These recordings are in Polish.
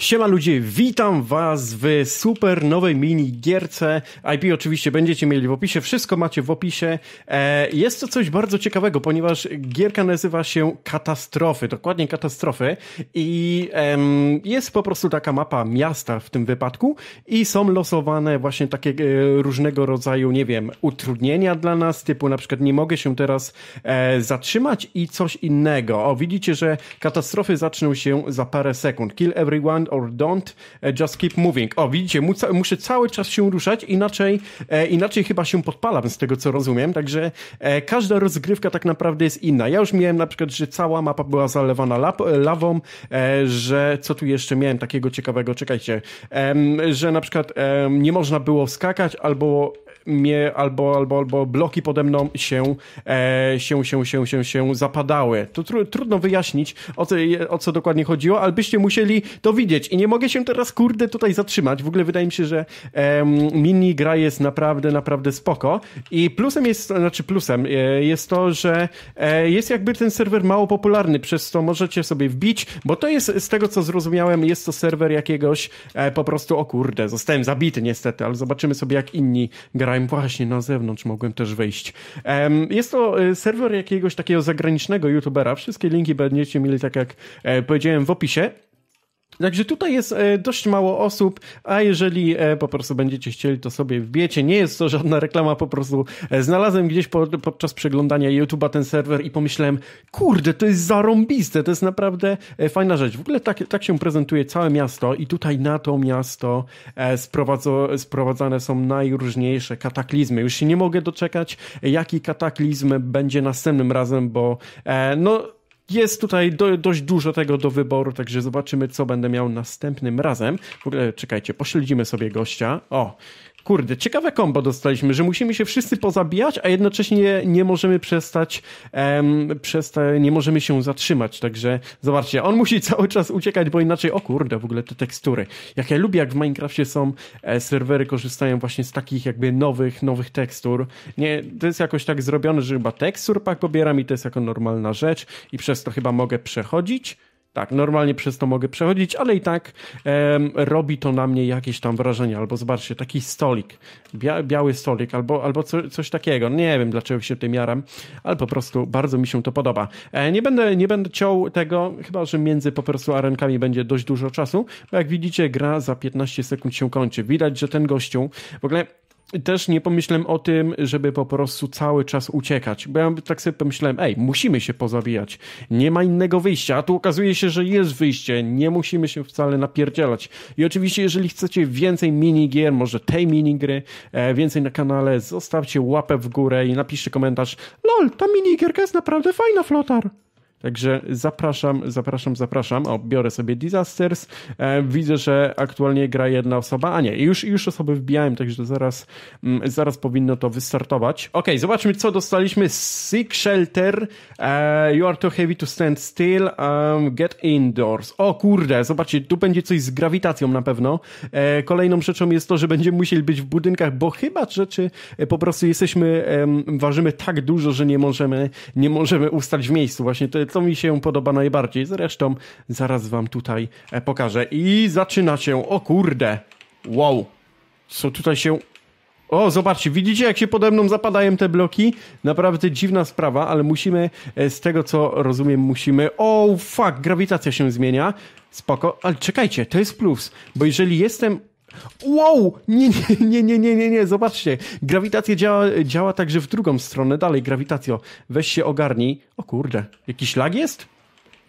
Siema ludzie, witam was w super nowej mini gierce. IP oczywiście będziecie mieli w opisie, wszystko macie w opisie. E, jest to coś bardzo ciekawego, ponieważ gierka nazywa się Katastrofy, dokładnie Katastrofy i jest po prostu taka mapa miasta w tym wypadku i są losowane właśnie takie e, różnego rodzaju, nie wiem, utrudnienia dla nas, typu na przykład nie mogę się teraz e, zatrzymać i coś innego. O, widzicie, że katastrofy zaczną się za parę sekund. Kill everyone or don't, e, just keep moving. O, widzicie, muszę cały czas się ruszać, inaczej, e, inaczej chyba się podpalam z tego, co rozumiem, także e, każda rozgrywka tak naprawdę jest inna. Ja już miałem na przykład, że cała mapa była zalewana lawą, że co tu jeszcze miałem takiego ciekawego, czekajcie, że na przykład nie można było skakać albo mnie albo, albo, albo bloki pode mną się, e, się, się, się, się, się zapadały. To tru, trudno wyjaśnić, o co, o co dokładnie chodziło, ale byście musieli to widzieć. I nie mogę się teraz, kurde, tutaj zatrzymać. W ogóle wydaje mi się, że e, mini gra jest naprawdę, naprawdę spoko. I plusem jest, znaczy plusem e, jest to, że e, jest jakby ten serwer mało popularny, przez co możecie sobie wbić, bo to jest, z tego co zrozumiałem, jest to serwer jakiegoś e, po prostu, o kurde, zostałem zabity niestety, ale zobaczymy sobie, jak inni grają otwierałem właśnie na zewnątrz, mogłem też wejść. Jest to e, serwer jakiegoś takiego zagranicznego youtubera. Wszystkie linki będziecie mieli, tak jak e, powiedziałem, w opisie. Także tutaj jest e, dość mało osób, a jeżeli e, po prostu będziecie chcieli, to sobie wbijecie. Nie jest to żadna reklama, po prostu e, znalazłem gdzieś podczas przeglądania YouTube'a ten serwer i pomyślałem, kurde, to jest zarąbiste, to jest naprawdę fajna rzecz. W ogóle tak, tak się prezentuje całe miasto i tutaj na to miasto sprowadzo, sprowadzane są najróżniejsze kataklizmy. Już się nie mogę doczekać, jaki kataklizm będzie następnym razem, bo no jest tutaj do, dość dużo tego do wyboru, także zobaczymy, co będę miał następnym razem. W ogóle czekajcie, pośledzimy sobie gościa. O, Kurde, ciekawe kombo dostaliśmy, że musimy się wszyscy pozabijać, a jednocześnie nie możemy przestać, um, przesta nie możemy się zatrzymać. Także zobaczcie, on musi cały czas uciekać, bo inaczej, o kurde, w ogóle te tekstury. Jak ja lubię, jak w Minecraftie są e, serwery korzystają właśnie z takich jakby nowych, nowych tekstur. Nie, to jest jakoś tak zrobione, że chyba tekstur pak pobieram i to jest jako normalna rzecz i przez to chyba mogę przechodzić. Tak, normalnie przez to mogę przechodzić, ale i tak robi to na mnie jakieś tam wrażenie. Albo zobaczcie, taki stolik, bia biały stolik, albo, albo co, coś takiego. Nie wiem, dlaczego się tym jaram, ale po prostu bardzo mi się to podoba. E, nie, będę, nie będę ciął tego, chyba że między po prostu arenkami będzie dość dużo czasu, bo jak widzicie, gra za 15 sekund się kończy. Widać, że ten gościu w ogóle też nie pomyślałem o tym, żeby po prostu cały czas uciekać, bo ja tak sobie pomyślałem, ej, musimy się pozawijać, nie ma innego wyjścia, a tu okazuje się, że jest wyjście, nie musimy się wcale napierdzielać. I oczywiście, jeżeli chcecie więcej minigier, może tej minigry, e, więcej na kanale, zostawcie łapę w górę i napiszcie komentarz, lol, ta minigierka jest naprawdę fajna, Flotar. Także zapraszam, zapraszam, zapraszam. O, biorę sobie Disasters. E, widzę, że aktualnie gra jedna osoba. A nie, już, już osoby wbijałem, także zaraz, mm, zaraz powinno to wystartować. Ok, zobaczmy, co dostaliśmy. Sick Shelter. E, you are too heavy to stand still. Um, get indoors. O kurde, zobaczcie, tu będzie coś z grawitacją na pewno. E, kolejną rzeczą jest to, że będziemy musieli być w budynkach, bo chyba rzeczy po prostu jesteśmy, ważymy tak dużo, że nie możemy, nie możemy ustać w miejscu. Właśnie to co mi się podoba najbardziej. Zresztą zaraz wam tutaj e, pokażę. I zaczyna się, o kurde, wow, co tutaj się o, zobaczcie, widzicie jak się pode mną zapadają te bloki? Naprawdę dziwna sprawa, ale musimy, e, z tego co rozumiem, musimy... O, oh, fuck, grawitacja się zmienia. Spoko, ale czekajcie, to jest plus, bo jeżeli jestem Wow! Nie, nie, nie, nie, nie, nie, zobaczcie. Grawitacja działa, działa także w drugą stronę. Dalej, grawitacjo, weź się ogarnij. O kurde, jakiś lag jest?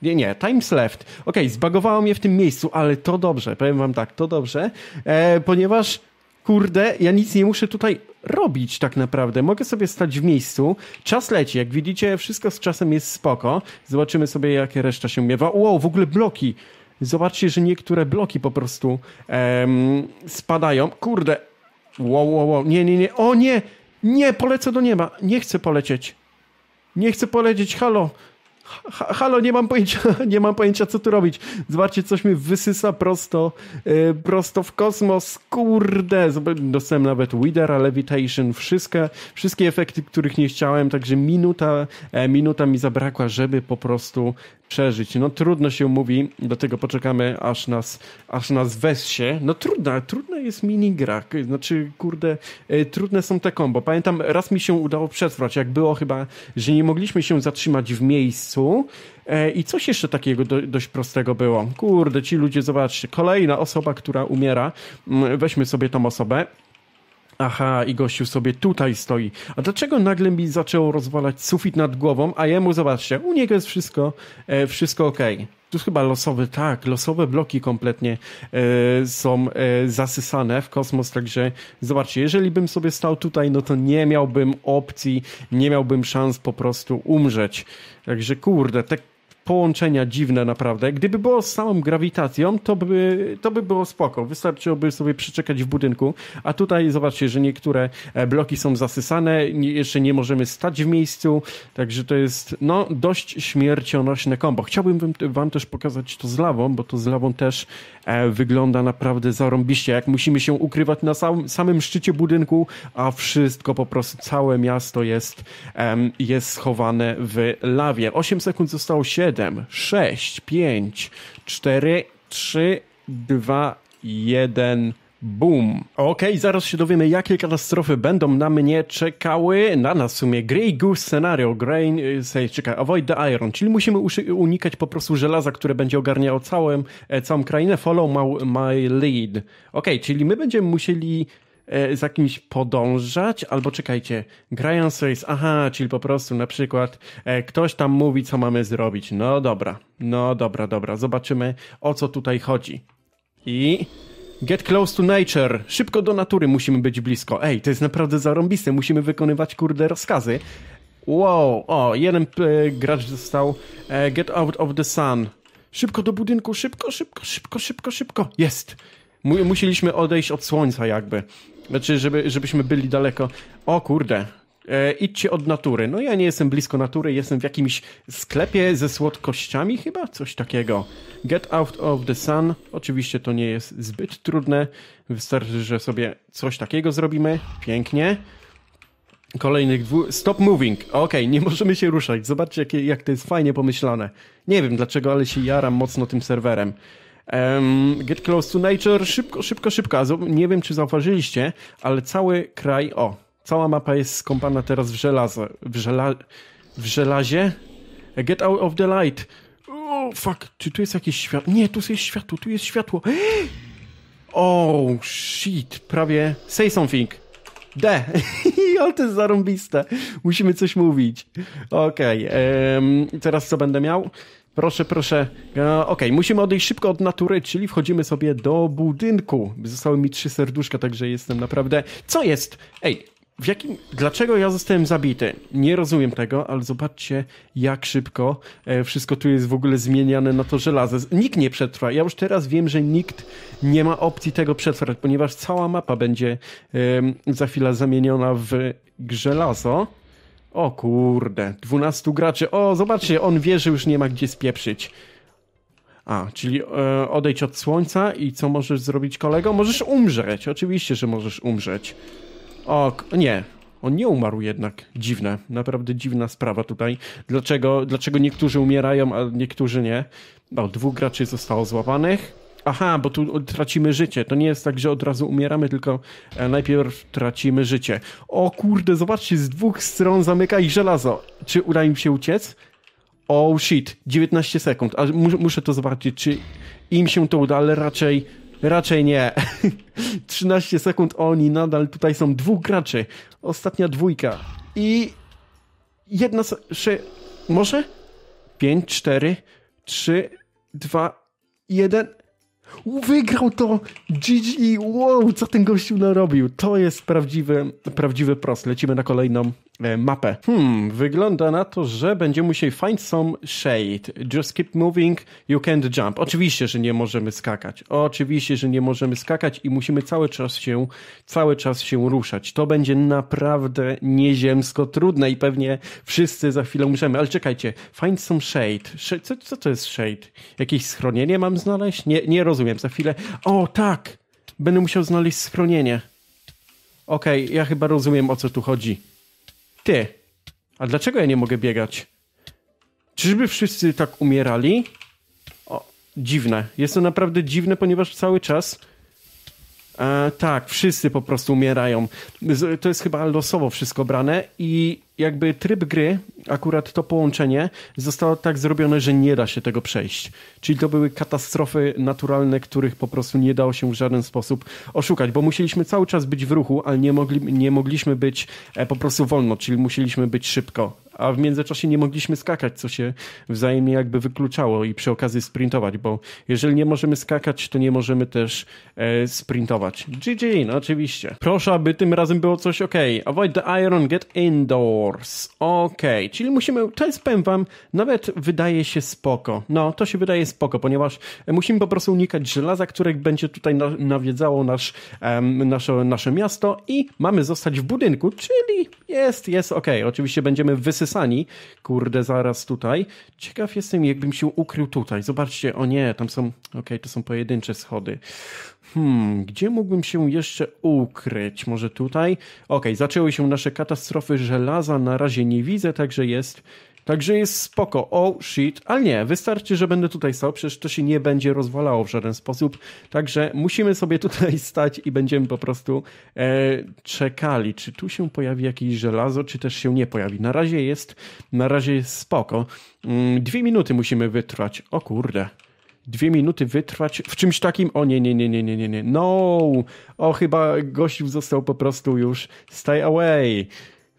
Nie, nie, times left. Ok, zbagowało mnie w tym miejscu, ale to dobrze, powiem wam tak, to dobrze, e, ponieważ, kurde, ja nic nie muszę tutaj robić tak naprawdę. Mogę sobie stać w miejscu. Czas leci, jak widzicie, wszystko z czasem jest spoko. Zobaczymy sobie, jakie reszta się miewa. Wow, w ogóle bloki. Zobaczcie, że niektóre bloki po prostu em, spadają. Kurde. Wow, wow, wow. Nie, nie, nie. O nie! Nie, polecę do nieba. Nie chcę polecieć. Nie chcę polecieć. Halo. halo, nie mam pojęcia, nie mam pojęcia co tu robić. Zobaczcie, coś mi wysysa prosto, yy, prosto w kosmos. Kurde, dostałem nawet Widera, Levitation, wszystkie, wszystkie efekty, których nie chciałem, także minuta, e, minuta mi zabrakła, żeby po prostu przeżyć. No trudno się mówi, do tego poczekamy, aż nas, aż nas wesie. No trudna, trudna jest minigra. Znaczy, kurde, e, trudne są te kombo. Pamiętam, raz mi się udało przetrwać, jak było chyba, że nie mogliśmy się zatrzymać w miejscu. E, I coś jeszcze takiego do, dość prostego było. Kurde, ci ludzie, zobaczcie, kolejna osoba, która umiera. Mm, weźmy sobie tą osobę. Aha, i gościu sobie tutaj stoi. A dlaczego nagle mi zaczęło rozwalać sufit nad głową, a jemu, zobaczcie, u niego jest wszystko, e, wszystko okej. Okay. Tu chyba losowy, tak, losowe bloki kompletnie e, są e, zasysane w kosmos, także zobaczcie, jeżeli bym sobie stał tutaj, no to nie miałbym opcji, nie miałbym szans po prostu umrzeć. Także kurde, te połączenia dziwne naprawdę. Gdyby było z samą grawitacją, to by, to by było spoko. Wystarczyłoby sobie przyczekać w budynku. A tutaj zobaczcie, że niektóre e, bloki są zasysane, jeszcze nie możemy stać w miejscu, także to jest no, dość śmiercionośne kombo. Chciałbym wam też pokazać to z lawą, bo to z lawą też e, wygląda naprawdę zarąbiście, jak musimy się ukrywać na sam, samym szczycie budynku, a wszystko po prostu, całe miasto jest, em, jest schowane w lawie. 8 sekund zostało 7 7, 6, 5, 4, 3, 2, 1. Boom. Okej, okay, zaraz się dowiemy, jakie katastrofy będą na mnie czekały. Na nas w sumie. Grey Goose scenario. Grey say, czekaj, avoid the iron. Czyli musimy unikać po prostu żelaza, które będzie ogarniało całą, e, całą krainę. Follow my, my lead. Okej, okay, czyli my będziemy musieli E, z jakimś podążać, albo czekajcie, grają sobie aha, czyli po prostu na przykład e, ktoś tam mówi, co mamy zrobić. No dobra, no dobra, dobra, zobaczymy o co tutaj chodzi. I... Get close to nature. Szybko do natury musimy być blisko. Ej, to jest naprawdę zarąbiste. Musimy wykonywać kurde rozkazy. Wow, o, jeden e, gracz został. E, get out of the sun. Szybko do budynku, szybko, szybko, szybko, szybko, szybko. Jest. Musieliśmy odejść od słońca jakby. Znaczy, żeby, żebyśmy byli daleko. O kurde, e, idźcie od natury. No ja nie jestem blisko natury, jestem w jakimś sklepie ze słodkościami chyba, coś takiego. Get out of the sun. Oczywiście to nie jest zbyt trudne. Wystarczy, że sobie coś takiego zrobimy. Pięknie. Kolejnych dwóch. Stop moving. Okej, okay, nie możemy się ruszać. Zobaczcie, jak, jak to jest fajnie pomyślane. Nie wiem dlaczego, ale się jaram mocno tym serwerem. Um, get Close to Nature, szybko, szybko, szybko. Nie wiem, czy zauważyliście, ale cały kraj, o, cała mapa jest skąpana teraz w żelazo, w, żela, w żelazie. Get out of the light. O, fuck, czy tu jest jakieś światło? Nie, tu jest światło, tu jest światło. Oh, shit, prawie... Say something. D. o, to jest zarąbiste. Musimy coś mówić. Okej, okay, um, teraz co będę miał? Proszę, proszę. E, ok, musimy odejść szybko od natury, czyli wchodzimy sobie do budynku. Zostały mi trzy serduszka, także jestem naprawdę... Co jest? Ej, w jakim... Dlaczego ja zostałem zabity? Nie rozumiem tego, ale zobaczcie, jak szybko e, wszystko tu jest w ogóle zmieniane na to żelazo. Nikt nie przetrwa. Ja już teraz wiem, że nikt nie ma opcji tego przetrwać, ponieważ cała mapa będzie um, za chwilę zamieniona w żelazo. O kurde, 12 graczy. O, zobaczcie, on wie, że już nie ma gdzie spieprzyć. A, czyli e, odejdź od słońca i co możesz zrobić kolego? Możesz umrzeć, oczywiście, że możesz umrzeć. O, nie. On nie umarł jednak. Dziwne, naprawdę dziwna sprawa tutaj. Dlaczego, dlaczego niektórzy umierają, a niektórzy nie? No, dwóch graczy zostało złapanych aha, bo tu tracimy życie. To nie jest tak, że od razu umieramy, tylko e, najpierw tracimy życie. O kurde, zobaczcie, z dwóch stron zamyka ich żelazo. Czy uda im się uciec? Oh shit, 19 sekund, a muszę to zobaczyć, czy im się to uda, ale raczej, raczej nie. 13 sekund, oni nadal tutaj są, dwóch graczy, ostatnia dwójka i jedna, Trzy. może? 5, 4, 3, 2, 1, Wygrał to GG, wow, co ten gościu narobił. To jest prawdziwy, prawdziwy prost. Lecimy na kolejną E, mapę. Hmm, wygląda na to, że będziemy musieli find some shade. Just keep moving, you can't jump. Oczywiście, że nie możemy skakać. Oczywiście, że nie możemy skakać i musimy cały czas się, cały czas się ruszać. To będzie naprawdę nieziemsko trudne i pewnie wszyscy za chwilę umrzemy. Ale czekajcie, find some shade. Co, co to jest shade? Jakieś schronienie mam znaleźć? Nie, nie rozumiem. Za chwilę... O, tak! Będę musiał znaleźć schronienie. Okej, okay, ja chyba rozumiem, o co tu chodzi. Ty, a dlaczego ja nie mogę biegać? Czyżby wszyscy tak umierali? O, dziwne. Jest to naprawdę dziwne, ponieważ cały czas... E, tak, wszyscy po prostu umierają. To jest chyba losowo wszystko brane i jakby tryb gry, akurat to połączenie, zostało tak zrobione, że nie da się tego przejść. Czyli to były katastrofy naturalne, których po prostu nie dało się w żaden sposób oszukać, bo musieliśmy cały czas być w ruchu, ale nie, mogli, nie mogliśmy być e, po prostu wolno, czyli musieliśmy być szybko. A w międzyczasie nie mogliśmy skakać, co się wzajemnie jakby wykluczało i przy okazji sprintować, bo jeżeli nie możemy skakać, to nie możemy też e, sprintować. GG, no oczywiście. Proszę, aby tym razem było coś ok. Avoid the iron, get indoor. OK, Okej, okay. czyli musimy, to jest, powiem wam, nawet wydaje się spoko. No, to się wydaje spoko, ponieważ e, musimy po prostu unikać żelaza, które będzie tutaj na, nawiedzało nasz, um, nasze, nasze miasto i mamy zostać w budynku, czyli jest, jest okej. Okay. Oczywiście będziemy wysysani, kurde, zaraz tutaj. Ciekaw jestem, jakbym się ukrył tutaj. Zobaczcie, o nie, tam są, okej, okay, to są pojedyncze schody. Hmm, gdzie mógłbym się jeszcze ukryć? Może tutaj? Ok, zaczęły się nasze katastrofy żelaza, na razie nie widzę, także jest... Także jest spoko. Oh shit, ale nie, wystarczy, że będę tutaj stał, przecież to się nie będzie rozwalało w żaden sposób. Także musimy sobie tutaj stać i będziemy po prostu e, czekali, czy tu się pojawi jakieś żelazo, czy też się nie pojawi. Na razie jest, na razie jest spoko. Mm, dwie minuty musimy wytrwać. O kurde dwie minuty wytrwać w czymś takim. O nie, nie, nie, nie, nie, nie, nie. No! O, chyba gościu został po prostu już stay away.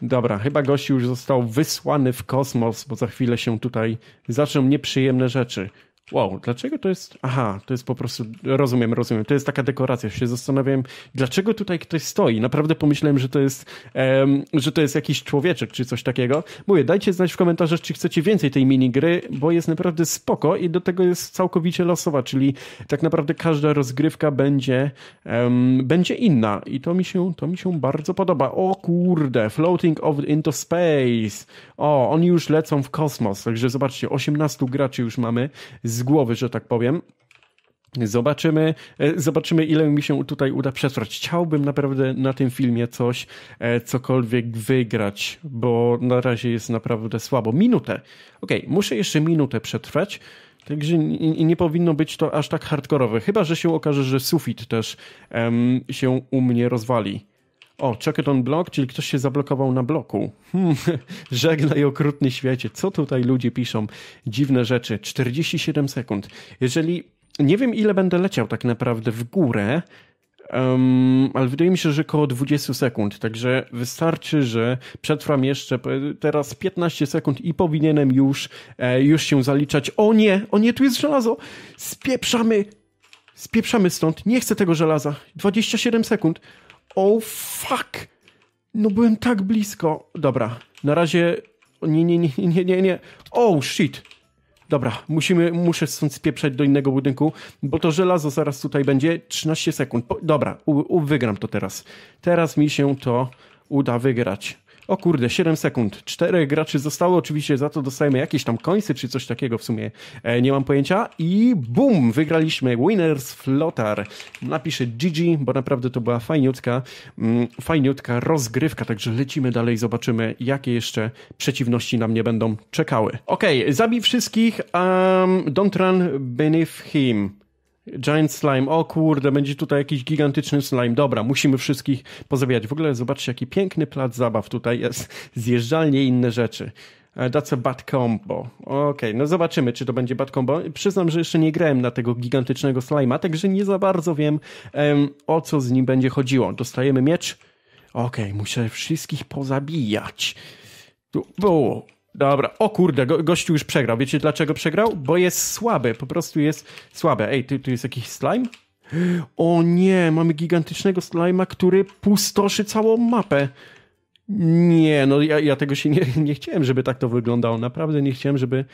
Dobra, chyba gościu już został wysłany w kosmos, bo za chwilę się tutaj zaczną nieprzyjemne rzeczy wow, dlaczego to jest. Aha, to jest po prostu. Rozumiem, rozumiem. To jest taka dekoracja. Się zastanawiałem, dlaczego tutaj ktoś stoi. Naprawdę pomyślałem, że to jest, um, że to jest jakiś człowieczek czy coś takiego. Mówię, dajcie znać w komentarzach, czy chcecie więcej tej minigry, bo jest naprawdę spoko i do tego jest całkowicie losowa, czyli tak naprawdę każda rozgrywka będzie, um, będzie inna. I to mi, się, to mi się bardzo podoba. O kurde, Floating of, into Space. O, oni już lecą w kosmos. Także zobaczcie, 18 graczy już mamy. Z z głowy, że tak powiem. Zobaczymy, e, zobaczymy, ile mi się tutaj uda przetrwać. Chciałbym naprawdę na tym filmie coś, e, cokolwiek wygrać, bo na razie jest naprawdę słabo. Minutę. Okej, okay, muszę jeszcze minutę przetrwać. Także nie powinno być to aż tak hardkorowe. Chyba, że się okaże, że sufit też um, się u mnie rozwali. O, check it on block, czyli ktoś się zablokował na bloku. Hmm, żegnaj okrutny świecie. Co tutaj ludzie piszą? Dziwne rzeczy. 47 sekund. Jeżeli, nie wiem ile będę leciał tak naprawdę w górę, um, ale wydaje mi się, że około 20 sekund. Także wystarczy, że przetrwam jeszcze teraz 15 sekund i powinienem już, e, już się zaliczać. O nie, o nie, tu jest żelazo. Spieprzamy, spieprzamy stąd. Nie chcę tego żelaza. 27 sekund. Oh fuck! No byłem tak blisko. Dobra, na razie... Nie, nie, nie, nie, nie, nie. Oh shit! Dobra, musimy, muszę stąd spieprzać do innego budynku, bo to żelazo zaraz tutaj będzie. 13 sekund. Po, dobra, u, u, wygram to teraz. Teraz mi się to uda wygrać. O kurde, 7 sekund. Czterech graczy zostało, oczywiście za to dostajemy jakieś tam końce czy coś takiego w sumie. E, nie mam pojęcia. I bum, wygraliśmy. Winners Flotar. Napiszę GG, bo naprawdę to była fajniutka, mm, fajniutka rozgrywka, także lecimy dalej, zobaczymy jakie jeszcze przeciwności na mnie będą czekały. Okej, okay, zabij wszystkich, um, don't run beneath him. Giant Slime, o kurde, będzie tutaj jakiś gigantyczny slime, dobra, musimy wszystkich pozabijać. W ogóle zobaczcie, jaki piękny plac zabaw tutaj jest, zjeżdżalnie i inne rzeczy. E, that's a bad combo. Okej, okay, no zobaczymy, czy to będzie bad combo. Przyznam, że jeszcze nie grałem na tego gigantycznego Slima, także nie za bardzo wiem, um, o co z nim będzie chodziło. Dostajemy miecz. Okej, okay, muszę wszystkich pozabijać. Tu było. Dobra, o kurde, go, gościu już przegrał. Wiecie dlaczego przegrał? Bo jest słaby, po prostu jest słaby. Ej, tu, tu jest jakiś slime? O nie, mamy gigantycznego slima, który pustoszy całą mapę. Nie, no ja, ja tego się nie, nie chciałem, żeby tak to wyglądało. Naprawdę nie chciałem, żeby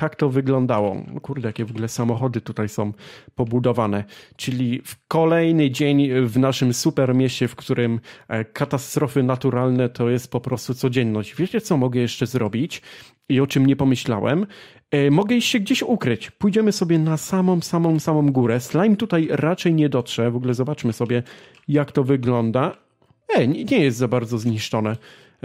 tak to wyglądało. No kurde, jakie w ogóle samochody tutaj są pobudowane. Czyli w kolejny dzień w naszym super mieście, w którym e, katastrofy naturalne to jest po prostu codzienność. Wiecie, co mogę jeszcze zrobić i o czym nie pomyślałem? E, mogę się gdzieś ukryć. Pójdziemy sobie na samą, samą, samą górę. Slime tutaj raczej nie dotrze. W ogóle zobaczmy sobie, jak to wygląda. E, nie jest za bardzo zniszczone.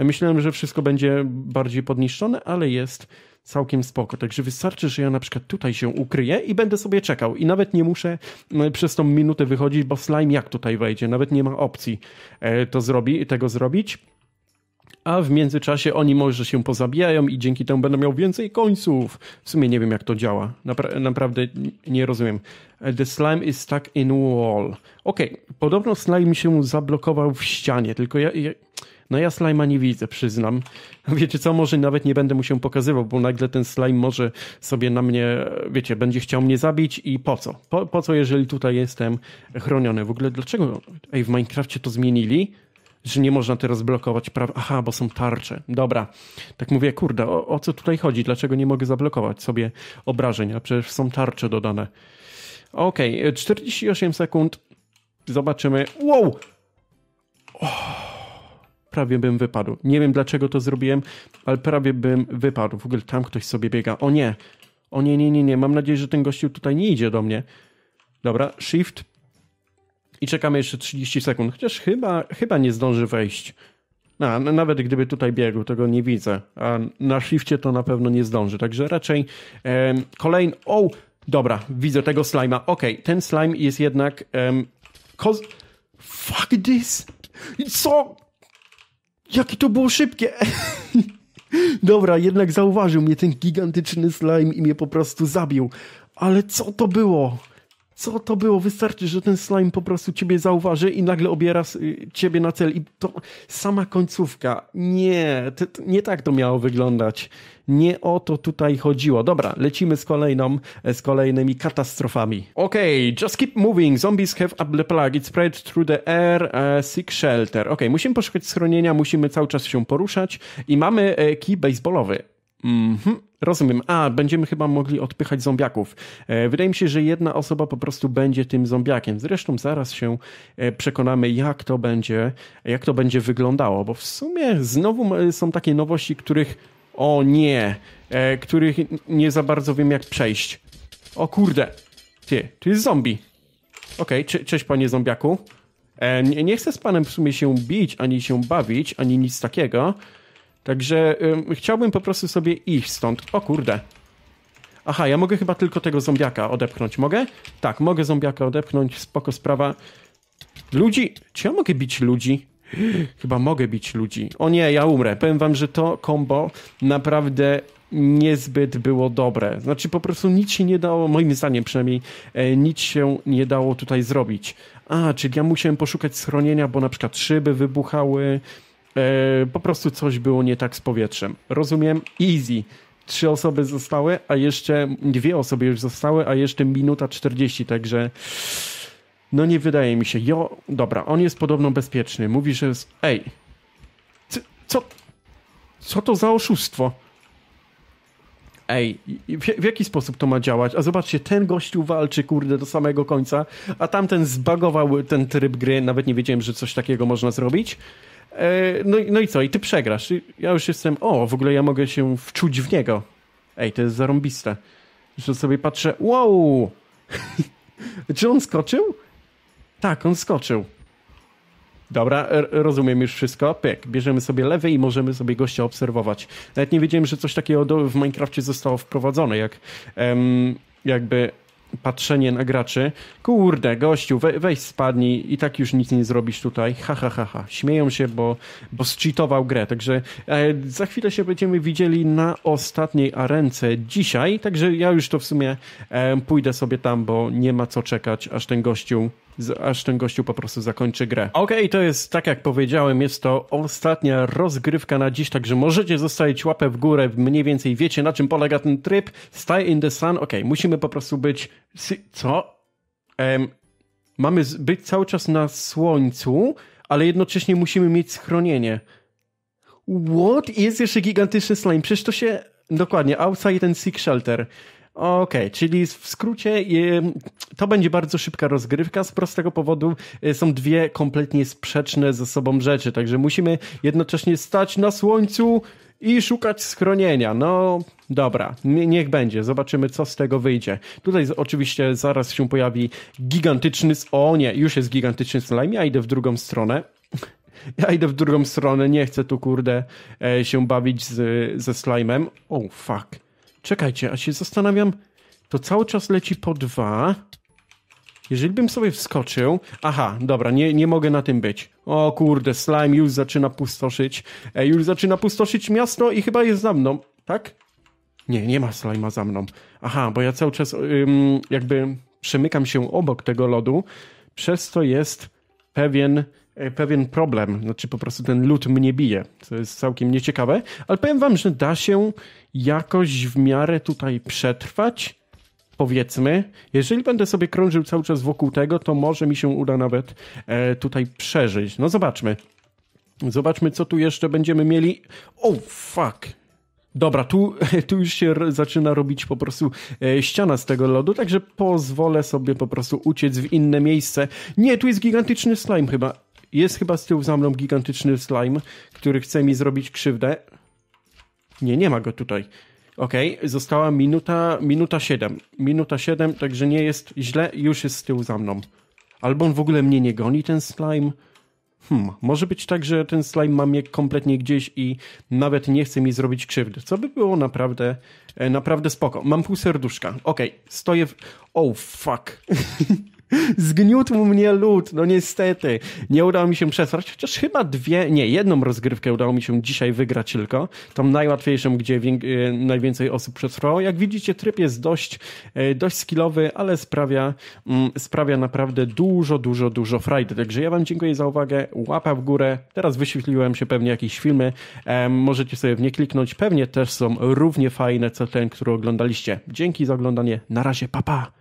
Myślałem, że wszystko będzie bardziej podniszczone, ale jest całkiem spoko. Także wystarczy, że ja na przykład tutaj się ukryję i będę sobie czekał. I nawet nie muszę no, przez tą minutę wychodzić, bo slime jak tutaj wejdzie? Nawet nie ma opcji e, to zrobi, tego zrobić. A w międzyczasie oni może się pozabijają i dzięki temu będę miał więcej końców. W sumie nie wiem, jak to działa. Napra naprawdę nie rozumiem. E, the slime is stuck in wall. Okej, okay. podobno slime się zablokował w ścianie, tylko ja, ja no ja slajma nie widzę, przyznam. Wiecie co, może nawet nie będę mu się pokazywał, bo nagle ten slime może sobie na mnie, wiecie, będzie chciał mnie zabić i po co? Po, po co, jeżeli tutaj jestem chroniony? W ogóle dlaczego? Ej, w Minecrafcie to zmienili? że nie można teraz blokować praw. Aha, bo są tarcze. Dobra. Tak mówię, kurde, o, o, co tutaj chodzi? Dlaczego nie mogę zablokować sobie obrażeń? A przecież są tarcze dodane. Okej, okay, 48 sekund. Zobaczymy. Wow! Oh prawie bym wypadł. Nie wiem dlaczego to zrobiłem, ale prawie bym wypadł. W ogóle tam ktoś sobie biega. O nie, o nie, nie, nie, nie. Mam nadzieję, że ten gościu tutaj nie idzie do mnie. Dobra, shift. I czekamy jeszcze 30 sekund, chociaż chyba, chyba nie zdąży wejść. No, nawet gdyby tutaj biegł, tego nie widzę. A na shifcie to na pewno nie zdąży. Także raczej kolejny. O! Dobra, widzę tego slima. Okej, okay, ten slime jest jednak. Um, Fuck this! Co? Jakie to było szybkie! Dobra, jednak zauważył mnie ten gigantyczny slime i mnie po prostu zabił. Ale co to było? co to było? Wystarczy, że ten slime po prostu ciebie zauważy i nagle obiera y, ciebie na cel. I to sama końcówka. Nie, nie tak to miało wyglądać. Nie o to tutaj chodziło. Dobra, lecimy z kolejną, e, z kolejnymi katastrofami. Okej, okay, just keep moving. Zombies have a plague. It spread through the air. Uh, e, seek shelter. Okej, okay, musimy poszukać schronienia, musimy cały czas się poruszać i mamy e, kij baseballowy. Mhm. rozumiem. A, będziemy chyba mogli odpychać zombiaków. E, wydaje mi się, że jedna osoba po prostu będzie tym zombiakiem. Zresztą zaraz się e, przekonamy, jak to będzie, jak to będzie wyglądało, bo w sumie znowu są takie nowości, których o nie, e, których nie za bardzo wiem jak przejść. O kurde, ty, tu jest zombie. Okej, okay, cześć panie zombiaku. nie, nie chcę z panem w sumie się bić, ani się bawić, ani nic takiego. Także chciałbym po prostu sobie iść stąd. O kurde. Aha, ja mogę chyba tylko tego zombiaka odepchnąć. Mogę? Tak, mogę zombiaka odepchnąć, spoko sprawa. Ludzi? Czy ja mogę bić ludzi? Chyba mogę bić ludzi. O nie, ja umrę. Powiem wam, że to combo naprawdę niezbyt było dobre. Znaczy po prostu nic się nie dało, moim zdaniem przynajmniej, e, nic się nie dało tutaj zrobić. A, czyli ja musiałem poszukać schronienia, bo na przykład szyby wybuchały, E, po prostu coś było nie tak z powietrzem. Rozumiem, easy. Trzy osoby zostały, a jeszcze dwie osoby już zostały, a jeszcze minuta 40, także no nie wydaje mi się. Jo, dobra, on jest podobno bezpieczny. Mówi, że jest... Ej, co, co to za oszustwo? Ej, w, w, jaki sposób to ma działać? A zobaczcie, ten gościu walczy, kurde, do samego końca, a tamten zbagował ten tryb gry, nawet nie wiedziałem, że coś takiego można zrobić. E, no, no i co? I ty przegrasz. Ja już jestem, o, w ogóle ja mogę się wczuć w niego. Ej, to jest zarąbiste. Że sobie patrzę, wow! Czy on skoczył? Tak, on skoczył. Dobra, rozumiem już wszystko. Pyk, bierzemy sobie lewy i możemy sobie gościa obserwować. Nawet nie wiedziałem, że coś takiego w Minecraftie zostało wprowadzone, jak jakby patrzenie na graczy. Kurde, gościu, we, weź spadnij i tak już nic nie zrobisz tutaj. Ha, ha, ha, ha. Śmieją się, bo, bo zcheatował grę. Także e, za chwilę się będziemy widzieli na ostatniej arence dzisiaj. Także ja już to w sumie e, pójdę sobie tam, bo nie ma co czekać, aż ten gościu aż ten gościu po prostu zakończy grę. Okej, okay, to jest, tak jak powiedziałem, jest to ostatnia rozgrywka na dziś, także możecie zostawić łapę w górę, mniej więcej wiecie na czym polega ten tryb. Stay in the sun, okej, okay, musimy po prostu być... Co? Um, mamy być cały czas na słońcu, ale jednocześnie musimy mieć schronienie. What? I jest jeszcze gigantyczny slime. Przecież to się... Dokładnie, outside and seek shelter. Okej, okay, czyli w skrócie to będzie bardzo szybka rozgrywka z prostego powodu e, są dwie kompletnie sprzeczne ze sobą rzeczy, także musimy jednocześnie stać na słońcu i szukać schronienia. No dobra, niech będzie, zobaczymy co z tego wyjdzie. Tutaj oczywiście zaraz się pojawi gigantyczny, o nie, już jest gigantyczny slime, ja idę w drugą stronę. Ja idę w drugą stronę, nie chcę tu kurde e, się bawić z, ze slime'em. Oh fuck. Czekajcie, a się zastanawiam, to cały czas leci po dwa. Jeżeli bym sobie wskoczył... Aha, dobra, nie, nie mogę na tym być. O kurde, slime już zaczyna pustoszyć. E, już zaczyna pustoszyć miasto i chyba jest za mną, tak? Nie, nie ma slimea za mną. Aha, bo ja cały czas ym, jakby przemykam się obok tego lodu, przez co jest pewien E, pewien problem, znaczy po prostu ten lód mnie bije, co jest całkiem nieciekawe, ale powiem wam, że da się jakoś w miarę tutaj przetrwać, powiedzmy. Jeżeli będę sobie krążył cały czas wokół tego, to może mi się uda nawet e, tutaj przeżyć. No zobaczmy. Zobaczmy, co tu jeszcze będziemy mieli. Oh, fuck! Dobra, tu, tu już się zaczyna robić po prostu e, ściana z tego lodu, także pozwolę sobie po prostu uciec w inne miejsce. Nie, tu jest gigantyczny slime chyba. Jest chyba z tyłu za mną gigantyczny slime, który chce mi zrobić krzywdę. Nie, nie ma go tutaj. Okej, okay, została minuta, minuta 7. Minuta 7, także nie jest źle, już jest z tyłu za mną. Albo on w ogóle mnie nie goni, ten slime. Hmm, może być tak, że ten slime ma mnie kompletnie gdzieś i nawet nie chce mi zrobić krzywdy, co by było naprawdę, e, naprawdę spoko. Mam pół serduszka. Okej, okay, stoję w... Oh, fuck. Zgniótł mnie lód, no niestety. Nie udało mi się przesłać, chociaż chyba dwie, nie, jedną rozgrywkę udało mi się dzisiaj wygrać tylko. Tą najłatwiejszą, gdzie e, najwięcej osób przetrwało. Jak widzicie, tryb jest dość, e, dość skillowy, ale sprawia, mm, sprawia naprawdę dużo, dużo, dużo frajdy. Także ja wam dziękuję za uwagę, łapa w górę. Teraz wyświetliłem się pewnie jakieś filmy, możecie sobie w nie kliknąć. Pewnie też są równie fajne, co ten, który oglądaliście. Dzięki za oglądanie, na razie, papa! Pa.